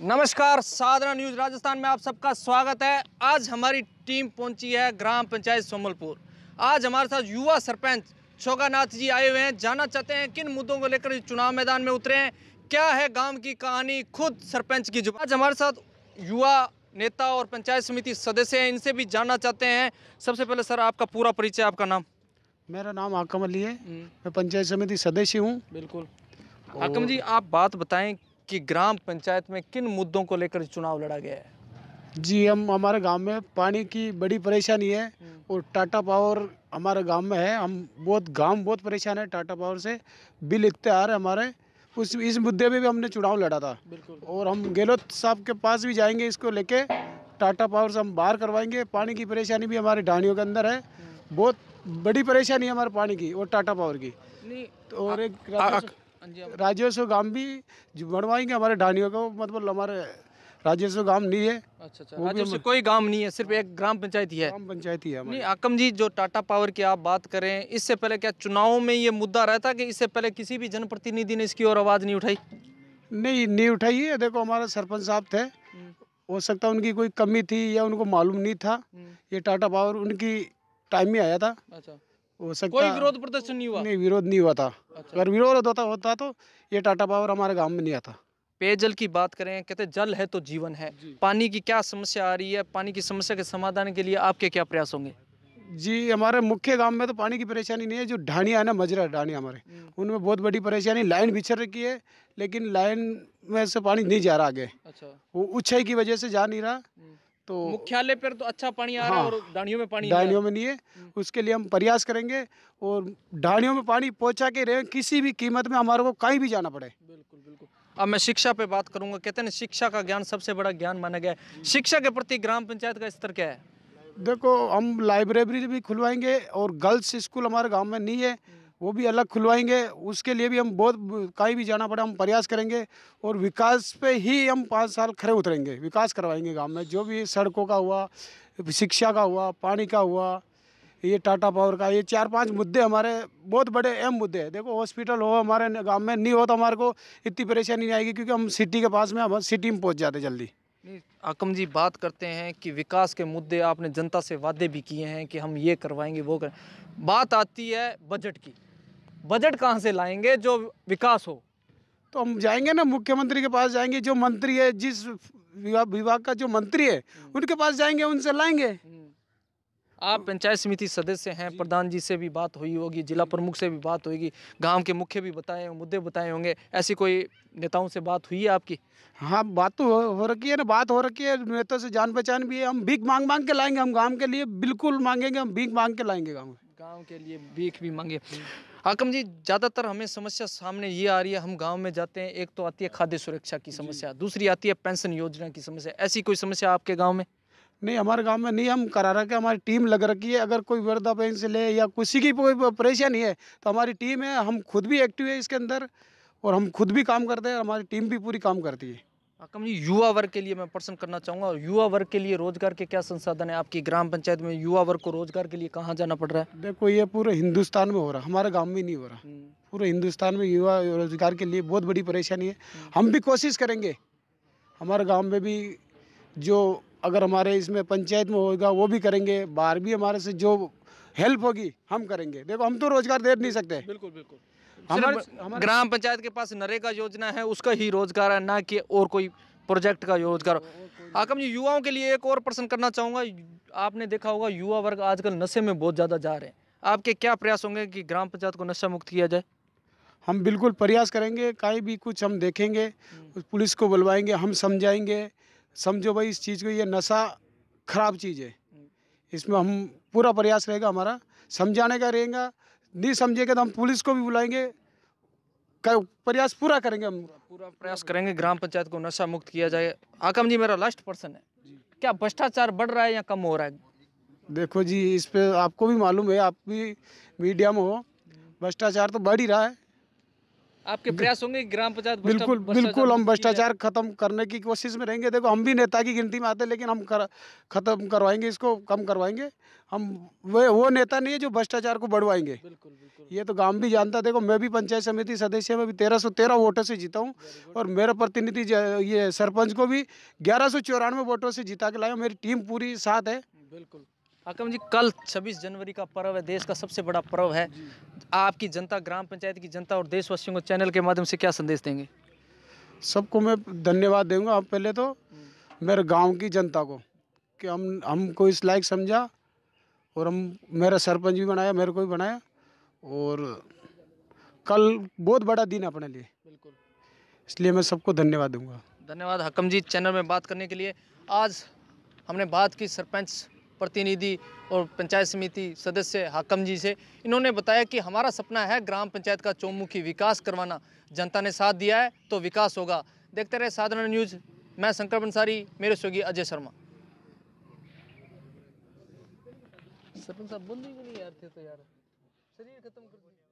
नमस्कार साधना न्यूज राजस्थान में आप सबका स्वागत है आज हमारी टीम पहुंची है ग्राम पंचायत सोमलपुर आज हमारे साथ युवा सरपंच शोकानाथ जी आए हुए हैं जानना चाहते हैं किन मुद्दों को लेकर चुनाव मैदान में उतरे हैं क्या है गांव की कहानी खुद सरपंच की जुबान आज हमारे साथ युवा नेता और पंचायत समिति सदस्य हैं इनसे भी जानना चाहते हैं सबसे पहले सर आपका पूरा परिचय आपका नाम मेरा नाम आकम अली है हम्म। मैं पंचायत समिति सदस्य हूँ बिल्कुल आकम जी आप बात बताएं कि ग्राम पंचायत में किन मुद्दों को लेकर चुनाव लड़ा गया है जी हम हमारे गांव में पानी की बड़ी परेशानी है हम्म। और टाटा पावर हमारे गांव में है हम बहुत गांव बहुत परेशान है टाटा पावर से बिल इतने आ रहे हमारे उस इस मुद्दे पर भी हमने चुनाव लड़ा था और हम गहलोत साहब के पास भी जाएंगे इसको लेके टाटा पावर से हम बाहर करवाएंगे पानी की परेशानी भी हमारे ढाणियों के अंदर है हम्म। बहुत बड़ी परेशानी है हमारे पानी की और टाटा पावर की तो और एक हाँ राजेश्वर गांव भी बनवाएंगे हमारे ढानियों को मतलब हमारे राजेश्वर गांव नहीं है अच्छा अच्छा राजेश्वर कोई गांव नहीं है सिर्फ एक ग्राम पंचायत ही है ग्राम पंचायत ही है नहीं आकम जी जो टाटा पावर की आप बात करें इससे पहले क्या चुनाव में ये मुद्दा रहता कि इससे पहले किसी भी जनप्रतिनिधि ने इसकी ओर आवाज़ नहीं उठाई नहीं नहीं उठाई है देखो हमारे सरपंच साहब थे हम्म। हो सकता उनकी कोई कमी थी या उनको मालूम नहीं था हम्म। ये टाटा पावर उनकी टाइम में आया था अच्छा सकता कोई विरोध प्रदर्शन नहीं हुआ नहीं विरोध नहीं हुआ था अच्छा। अगर विरोध होता तो होता तो ये टाटा पावर हमारे गांव में नहीं आता पेयजल की बात करें कहते जल है तो जीवन है जी। पानी की क्या समस्या आ रही है पानी की समस्या के समाधान के लिए आपके क्या प्रयास होंगे जी हमारे मुख्य गांव में तो पानी की परेशानी नहीं है जो ढाणिया है ना मजरा ढाणिया हमारे हम्म। उनमें बहुत बड़ी परेशानी लाइन बिछड़ रखी है लेकिन लाइन में से पानी नहीं जा रहा आगे अच्छा। वो ऊंचाई की वजह से जा नहीं रहा हम्म। तो मुख्यालय पर तो अच्छा पानी आ रहा है हाँ, और डाणियों में पानी डाणियों में नहीं है उसके लिए हम प्रयास करेंगे और डाणियों में पानी पहुंचा के रहें किसी भी कीमत में हमारे को कहीं भी जाना पड़े बिल्कुल बिल्कुल अब मैं शिक्षा पे बात करूंगा कहते हैं शिक्षा का ज्ञान सबसे बड़ा ज्ञान माना गया है शिक्षा के प्रति ग्राम पंचायत का स्तर क्या है देखो हम लाइब्रेरी भी खुलवाएंगे और गर्ल्स स्कूल हमारे गांव में नहीं है वो भी अलग खुलवाएंगे उसके लिए भी हम बहुत कहीं भी जाना पड़ा हम प्रयास करेंगे और विकास पे ही हम पाँच साल खड़े उतरेंगे विकास करवाएंगे गांव में जो भी सड़कों का हुआ शिक्षा का हुआ पानी का हुआ ये टाटा पावर का ये चार पांच मुद्दे हमारे बहुत बड़े अहम मुद्दे हैं देखो हॉस्पिटल हो हमारे गाँव में नहीं हो तो हमारे को इतनी परेशानी नहीं आएगी क्योंकि हम सिटी के पास में हम सिटी में पहुँच जाते जल्दी आकम जी बात करते हैं कि विकास के मुद्दे आपने जनता से वादे भी किए हैं कि हम ये करवाएंगे वो कर बात आती है बजट की बजट कहाँ से लाएंगे जो विकास हो तो हम जाएंगे ना मुख्यमंत्री के पास जाएंगे जो मंत्री है जिस विभाग का जो मंत्री है हम्म। उनके पास जाएंगे उनसे लाएंगे हम्म। आप पंचायत समिति सदस्य हैं प्रधान जी से भी बात हुई होगी जिला प्रमुख से भी बात होगी गांव के मुख्य भी बताए मुद्दे बताए होंगे ऐसी कोई नेताओं से बात हुई है आपकी हाँ बात तो हो, हो रखी है ना बात हो रखी है नेता से जान पहचान भी है हम भीख मांग मांग के लाएंगे हम गाँव के लिए बिल्कुल मांगेंगे हम भीख मांग के लाएंगे गाँव गाँव के लिए भीख भी मांगे हाकम जी ज़्यादातर हमें समस्या सामने ये आ रही है हम गांव में जाते हैं एक तो आती है खाद्य सुरक्षा की समस्या दूसरी आती है पेंशन योजना की समस्या ऐसी कोई समस्या आपके गाँव में नहीं हमारे गांव में नहीं हम करा रखे हमारी टीम लग रखी है अगर कोई वृद्धा पेंशन ले या किसी की कोई परेशानी है तो हमारी टीम है हम खुद भी एक्टिव है इसके अंदर और हम खुद भी काम करते हैं हमारी टीम भी पूरी काम करती है कम जी युवा वर्ग के लिए मैं प्रश्न करना चाहूँगा और युवा वर्ग के लिए रोजगार के क्या संसाधन है आपकी ग्राम पंचायत में युवा वर्ग को रोजगार के लिए कहाँ जाना पड़ रहा है देखो ये पूरे हिंदुस्तान में हो रहा है हमारे गाँव में नहीं हो रहा हम्म। पूरे हिंदुस्तान में युवा रोजगार के लिए बहुत बड़ी परेशानी है हम्म। हम भी कोशिश करेंगे हमारे गाँव में भी जो अगर हमारे इसमें पंचायत में होगा वो भी करेंगे बाहर भी हमारे से जो हेल्प होगी हम करेंगे देखो हम तो रोजगार दे नहीं सकते बिल्कुल बिल्कुल हमारे ग्राम पंचायत के पास नरेगा योजना है उसका ही रोजगार है ना कि और कोई प्रोजेक्ट का रोजगार आकम जी युवाओं के लिए एक और प्रश्न करना चाहूँगा आपने देखा होगा युवा वर्ग आजकल नशे में बहुत ज़्यादा जा रहे हैं आपके क्या प्रयास होंगे कि ग्राम पंचायत को नशा मुक्त किया जाए हम बिल्कुल प्रयास करेंगे कहीं भी कुछ हम देखेंगे हम्म। पुलिस को बुलवाएंगे हम समझाएंगे समझो भाई इस चीज़ को ये नशा खराब चीज़ है हम्म। इसमें हम पूरा प्रयास रहेगा हमारा समझाने का रहेगा नहीं समझेगा तो हम पुलिस को भी बुलाएंगे प्रयास पूरा करेंगे हम पूरा प्रयास करेंगे ग्राम पंचायत को नशा मुक्त किया जाए आकम जी मेरा लास्ट पर्सन है क्या भ्रष्टाचार बढ़ रहा है या कम हो रहा है देखो जी इस पर आपको भी मालूम है आप भी मीडिया में हो भ्रष्टाचार तो बढ़ ही रहा है आपके प्रयास होंगे ग्राम पंचायत बिल्कुल बिल्कुल हम भ्रष्टाचार खत्म करने की कोशिश में रहेंगे देखो हम भी नेता की गिनती में आते हैं लेकिन हम कर, खत्म करवाएंगे इसको कम करवाएंगे हम वे वो नेता नहीं है जो भ्रष्टाचार को बढ़वाएंगे ये तो गांव भी जानता देखो मैं भी पंचायत समिति सदस्य में भी तेरह सौ तेरह वोटों से जीता हूँ और मेरा प्रतिनिधि ये सरपंच को भी ग्यारह सौ चौरानवे वोटों से जीता के लाया मेरी टीम पूरी साथ है बिल्कुल हकम जी कल 26 जनवरी का पर्व है देश का सबसे बड़ा पर्व है आपकी जनता ग्राम पंचायत की जनता और देशवासियों को चैनल के माध्यम से क्या संदेश देंगे सबको मैं धन्यवाद दूंगा आप पहले तो मेरे गांव की जनता को कि हम हमको इस लायक समझा और हम मेरा सरपंच भी बनाया मेरे को भी बनाया और कल बहुत बड़ा दिन है अपने लिए बिल्कुल इसलिए मैं सबको धन्यवाद दूंगा धन्यवाद हकम जी चैनल में बात करने के लिए आज हमने बात की सरपंच प्रतिनिधि और पंचायत समिति सदस्य हाकम जी से इन्होंने बताया कि हमारा सपना है ग्राम पंचायत का चौमुखी विकास करवाना जनता ने साथ दिया है तो विकास होगा देखते रहे साधारण न्यूज़ मैं शंकर बंसारी मेरे सहयोगी अजय शर्मा सरपंच साहब नहीं यार थे तो यार शरीर खत्म कर